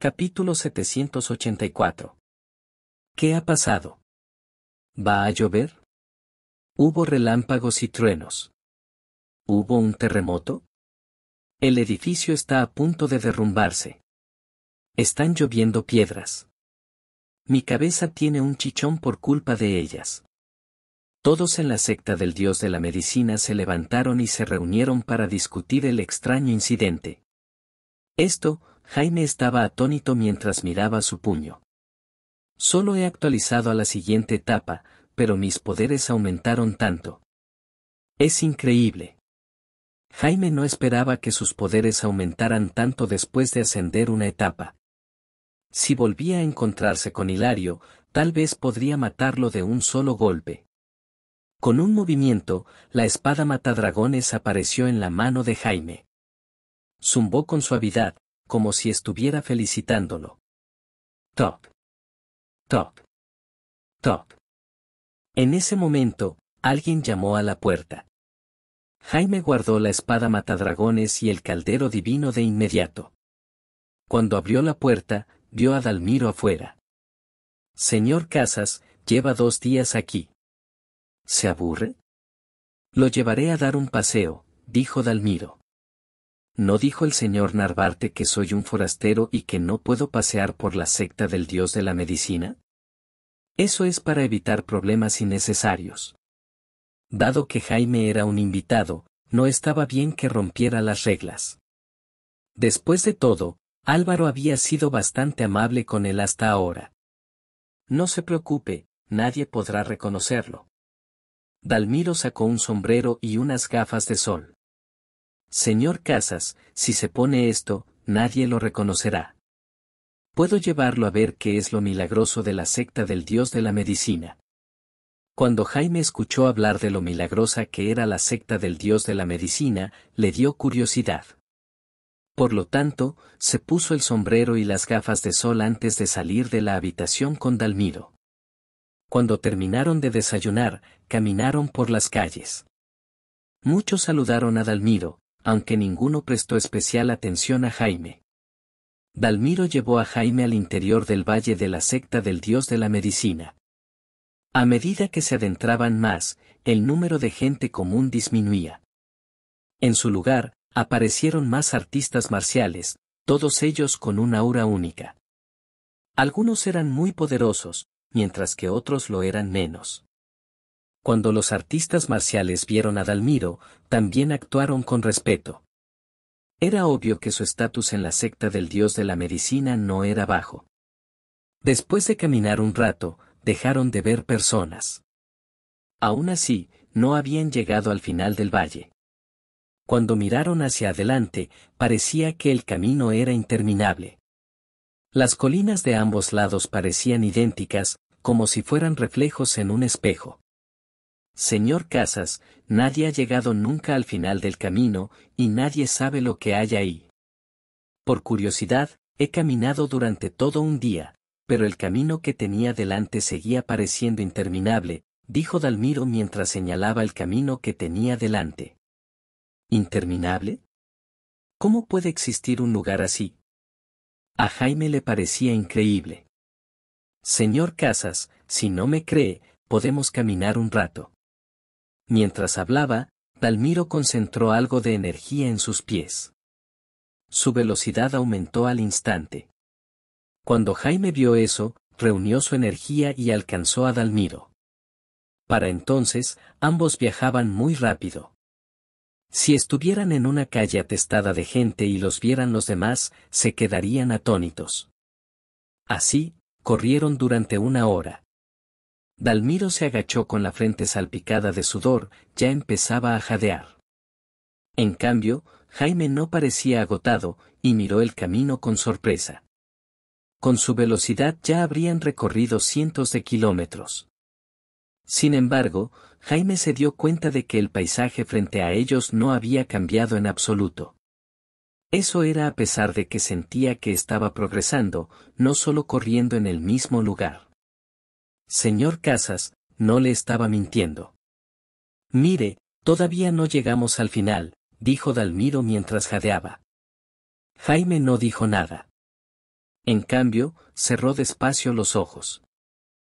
Capítulo 784. ¿Qué ha pasado? ¿Va a llover? Hubo relámpagos y truenos. ¿Hubo un terremoto? El edificio está a punto de derrumbarse. Están lloviendo piedras. Mi cabeza tiene un chichón por culpa de ellas. Todos en la secta del dios de la medicina se levantaron y se reunieron para discutir el extraño incidente. Esto, Jaime estaba atónito mientras miraba su puño. Solo he actualizado a la siguiente etapa, pero mis poderes aumentaron tanto. Es increíble. Jaime no esperaba que sus poderes aumentaran tanto después de ascender una etapa. Si volvía a encontrarse con Hilario, tal vez podría matarlo de un solo golpe. Con un movimiento, la espada matadragones apareció en la mano de Jaime. Zumbó con suavidad, como si estuviera felicitándolo. Top. Top. Top. En ese momento, alguien llamó a la puerta. Jaime guardó la espada matadragones y el caldero divino de inmediato. Cuando abrió la puerta, vio a Dalmiro afuera. Señor Casas, lleva dos días aquí. ¿Se aburre? Lo llevaré a dar un paseo, dijo Dalmiro. ¿No dijo el señor Narvarte que soy un forastero y que no puedo pasear por la secta del dios de la medicina? Eso es para evitar problemas innecesarios. Dado que Jaime era un invitado, no estaba bien que rompiera las reglas. Después de todo, Álvaro había sido bastante amable con él hasta ahora. No se preocupe, nadie podrá reconocerlo. Dalmiro sacó un sombrero y unas gafas de sol. Señor Casas, si se pone esto, nadie lo reconocerá. Puedo llevarlo a ver qué es lo milagroso de la secta del Dios de la Medicina. Cuando Jaime escuchó hablar de lo milagrosa que era la secta del Dios de la Medicina, le dio curiosidad. Por lo tanto, se puso el sombrero y las gafas de sol antes de salir de la habitación con Dalmido. Cuando terminaron de desayunar, caminaron por las calles. Muchos saludaron a Dalmido aunque ninguno prestó especial atención a Jaime. Dalmiro llevó a Jaime al interior del valle de la secta del dios de la medicina. A medida que se adentraban más, el número de gente común disminuía. En su lugar, aparecieron más artistas marciales, todos ellos con una aura única. Algunos eran muy poderosos, mientras que otros lo eran menos. Cuando los artistas marciales vieron a Dalmiro, también actuaron con respeto. Era obvio que su estatus en la secta del dios de la medicina no era bajo. Después de caminar un rato, dejaron de ver personas. Aún así, no habían llegado al final del valle. Cuando miraron hacia adelante, parecía que el camino era interminable. Las colinas de ambos lados parecían idénticas, como si fueran reflejos en un espejo. Señor Casas, nadie ha llegado nunca al final del camino, y nadie sabe lo que hay ahí. Por curiosidad, he caminado durante todo un día, pero el camino que tenía delante seguía pareciendo interminable, dijo Dalmiro mientras señalaba el camino que tenía delante. ¿Interminable? ¿Cómo puede existir un lugar así? A Jaime le parecía increíble. Señor Casas, si no me cree, podemos caminar un rato. Mientras hablaba, Dalmiro concentró algo de energía en sus pies. Su velocidad aumentó al instante. Cuando Jaime vio eso, reunió su energía y alcanzó a Dalmiro. Para entonces, ambos viajaban muy rápido. Si estuvieran en una calle atestada de gente y los vieran los demás, se quedarían atónitos. Así, corrieron durante una hora. Dalmiro se agachó con la frente salpicada de sudor, ya empezaba a jadear. En cambio, Jaime no parecía agotado, y miró el camino con sorpresa. Con su velocidad ya habrían recorrido cientos de kilómetros. Sin embargo, Jaime se dio cuenta de que el paisaje frente a ellos no había cambiado en absoluto. Eso era a pesar de que sentía que estaba progresando, no solo corriendo en el mismo lugar. Señor Casas, no le estaba mintiendo. Mire, todavía no llegamos al final, dijo Dalmiro mientras jadeaba. Jaime no dijo nada. En cambio, cerró despacio los ojos.